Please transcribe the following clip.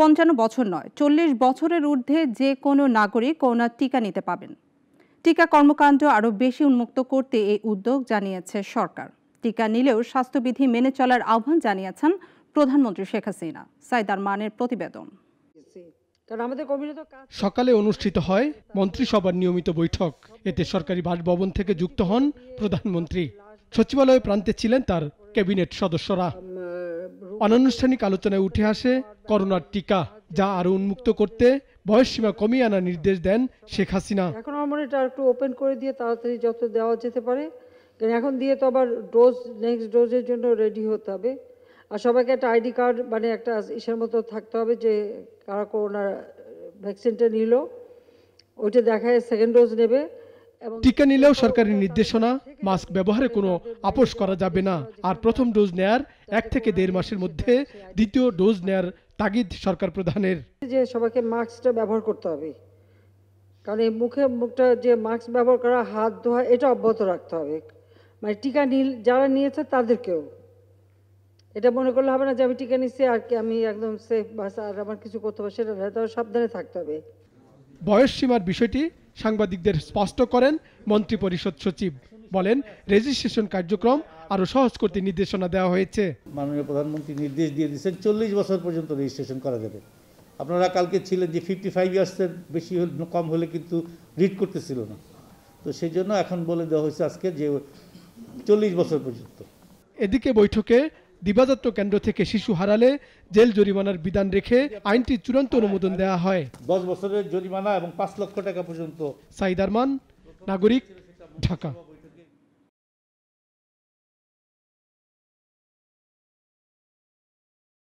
পঞ্চান্ন বছর নয় চল্লিশ বছরের ঊর্ধ্বে যে কোনো নাগরিক করোনার টিকা নিতে পাবেন টিকা কর্মকাণ্ড আরও বেশি উন্মুক্ত করতে এই উদ্যোগ জানিয়েছে সরকার টিকা নিলেও স্বাস্থ্যবিধি মেনে চলার আহ্বান জানিয়েছেন প্রধানমন্ত্রী শেখ হাসিনা সাইদার মানের প্রতিবেদন সকালে অনুষ্ঠিত হয় মন্ত্রিসভার নিয়মিত বৈঠক এতে সরকারি বাসভবন থেকে যুক্ত হন প্রধানমন্ত্রী সচিবালয় প্রান্তে ছিলেন তার ক্যাবিনেট সদস্যরা অনানুষ্ঠানিক আলোচনায় উঠে আসে করোনার টিকা যা আরও উন্মুক্ত করতে বয়সসীমা কমিয়ে আনার নির্দেশ দেন শেখ হাসিনা এখন আমার এটা একটু ওপেন করে দিয়ে তাড়াতাড়ি যত দেওয়া যেতে পারে এখন দিয়ে তো আবার ডোজ নেক্সট ডোজের জন্য রেডি হতে হবে আর সবাইকে একটা আইডি কার্ড মানে একটা ইসের মতো থাকতে হবে যে কারা করোনার ভ্যাকসিনটা নিল ওইটা দেখায় সেকেন্ড ডোজ নেবে টিকা নিলেও সরকারি নির্দেশনা মাস্ক ব্যবহারে কোনো আপোষ করা যাবে না আর প্রথম ডোজ নেয়ার এক থেকে দেড় মাসের মধ্যে দ্বিতীয় ডোজ নেয়ার তাগিদ সরকার প্রধানের যে সবাইকে মাস্কটা ব্যবহার করতে হবে কারণ এই মুখে মুখটা যে মাস্ক ব্যবহার করা হাত ধোয়া এটা অব্যাহত রাখতে হবে মানে টিকা নিল যারা নিয়েছে তাদেরকেও এটা মনে করলে হবে না যে আমি টিকা নিচ্ছি আর কি আমি একদম সেফ বাস আর আমার কিছু করতে হবে সেটা সাবধানে থাকতে হবে বয়স সীমার বিষয়টি সাংবাদিকদের স্পষ্ট করেন মন্ত্রিপরিষদ সচিব বলেন রেজিস্ট্রেশন কার্যক্রম আরও সহজ করতে নির্দেশনা দেওয়া হয়েছে মাননীয় প্রধানমন্ত্রী নির্দেশ দিয়ে দিয়েছেন চল্লিশ বছর পর্যন্ত রেজিস্ট্রেশন করা যাবে আপনারা কালকে ছিলেন যে ফিফটি ফাইভ ইয়ার্সের বেশি কম হলে কিন্তু রিড করতেছিল না তো সেই জন্য এখন বলে দেওয়া হয়েছে আজকে যে চল্লিশ বছর পর্যন্ত এদিকে বৈঠকে দিবাযত্ন কেন্দ্র থেকে শিশু হারালে জেল জরিমানার বিধান রেখে আইনটি চূড়ান্ত অনুমোদন দেওয়া হয় দশ বছরের জরিমানা এবং পাঁচ লক্ষ টাকা পর্যন্ত সাইদারমান নাগরিক ঢাকা